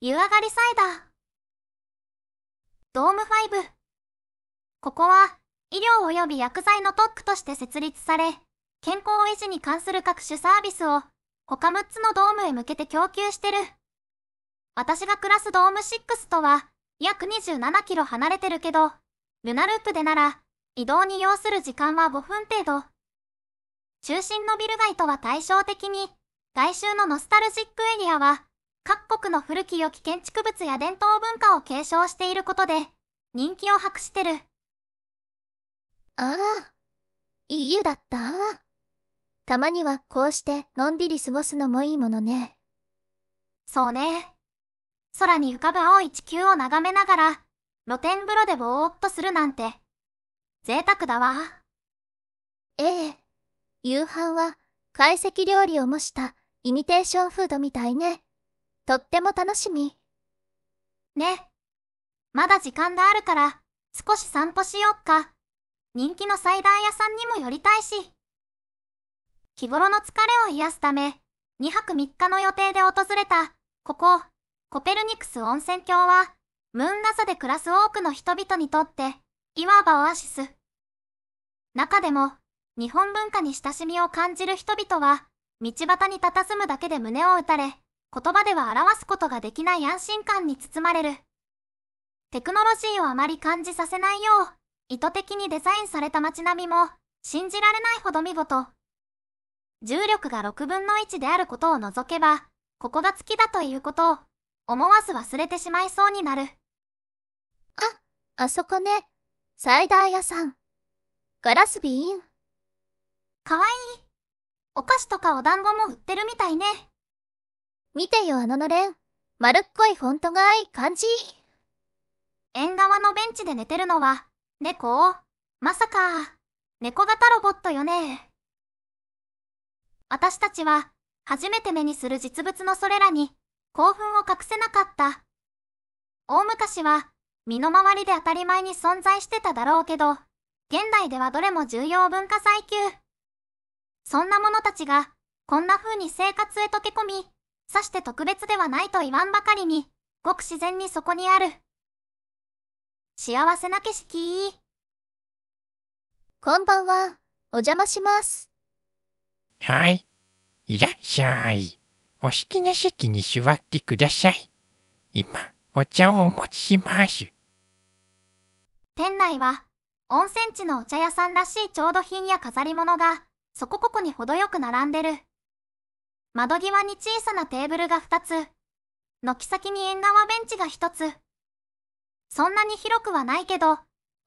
湯上がりサイダー。ドーム5。ここは、医療及び薬剤の特区として設立され、健康維持に関する各種サービスを、他6つのドームへ向けて供給してる。私が暮らすドーム6とは、約27キロ離れてるけど、ルナループでなら、移動に要する時間は5分程度。中心のビル街とは対照的に、外周のノスタルジックエリアは、各国の古き良き建築物や伝統文化を継承していることで、人気を博してる。ああ、い湯だった。たまにはこうしてのんびり過ごすのもいいものね。そうね。空に浮かぶ青い地球を眺めながら、露天風呂でぼーっとするなんて、贅沢だわ。ええ。夕飯は、懐石料理を模したイミテーションフードみたいね。とっても楽しみ。ね。まだ時間があるから、少し散歩しよっか。人気の祭壇屋さんにも寄りたいし。日頃の疲れを癒すため、2泊3日の予定で訪れた、ここ、コペルニクス温泉郷は、ムーンガサで暮らす多くの人々にとって、いわばオアシス。中でも、日本文化に親しみを感じる人々は、道端に佇むだけで胸を打たれ、言葉では表すことができない安心感に包まれる。テクノロジーをあまり感じさせないよう、意図的にデザインされた街並みも、信じられないほど見事。重力が6分の1であることを除けば、ここが月だということを、思わず忘れてしまいそうになる。あ、あそこね。サイダー屋さん。ガラスビーン。かわいい。お菓子とかお団子も売ってるみたいね。見てよあののれん。丸っこいフォントがいい感じ。縁側のベンチで寝てるのは、猫まさか、猫型ロボットよね。私たちは、初めて目にする実物のそれらに、興奮を隠せなかった。大昔は、身の回りで当たり前に存在してただろうけど、現代ではどれも重要文化最級。そんな者たちが、こんな風に生活へ溶け込み、さして特別ではないと言わんばかりに、ごく自然にそこにある。幸せな景色。こんばんは、お邪魔します。はい。いらっしゃい。お好きな席に座ってください。今、お茶をお持ちします。店内は、温泉地のお茶屋さんらしい調度品や飾り物が、そこここに程よく並んでる。窓際に小さなテーブルが2つ、軒先に縁側ベンチが1つ。そんなに広くはないけど、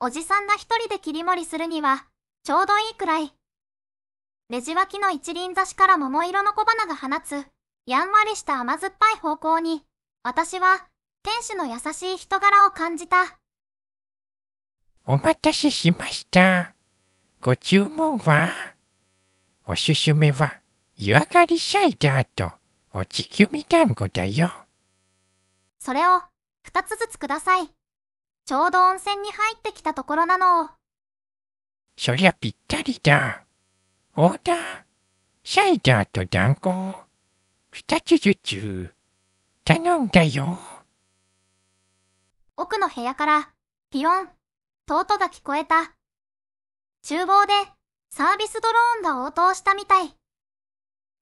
おじさんが一人で切り盛りするには、ちょうどいいくらい。レジ脇の一輪挿しから桃色の小花が放つ、やんわりした甘酸っぱい方向に、私は、店主の優しい人柄を感じた。お待たせしました。ご注文はおすすめは湯上がりシャイダーとおちきゅみ団子だよ。それを二つずつください。ちょうど温泉に入ってきたところなの。そりゃぴったりだ。オーダー、シャイダーと団子二つずつ頼んだよ。奥の部屋からピヨン、とうとが聞こえた。厨房でサービスドローンが応答したみたい。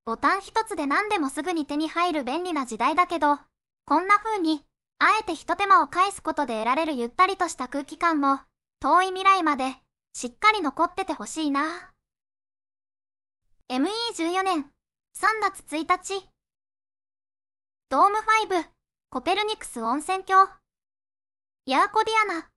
ボタン一つで何でもすぐに手に入る便利な時代だけど、こんな風に、あえてひと手間を返すことで得られるゆったりとした空気感も、遠い未来まで、しっかり残っててほしいな。ME14 年3月1日ドーム5コペルニクス温泉郷ヤーコディアナ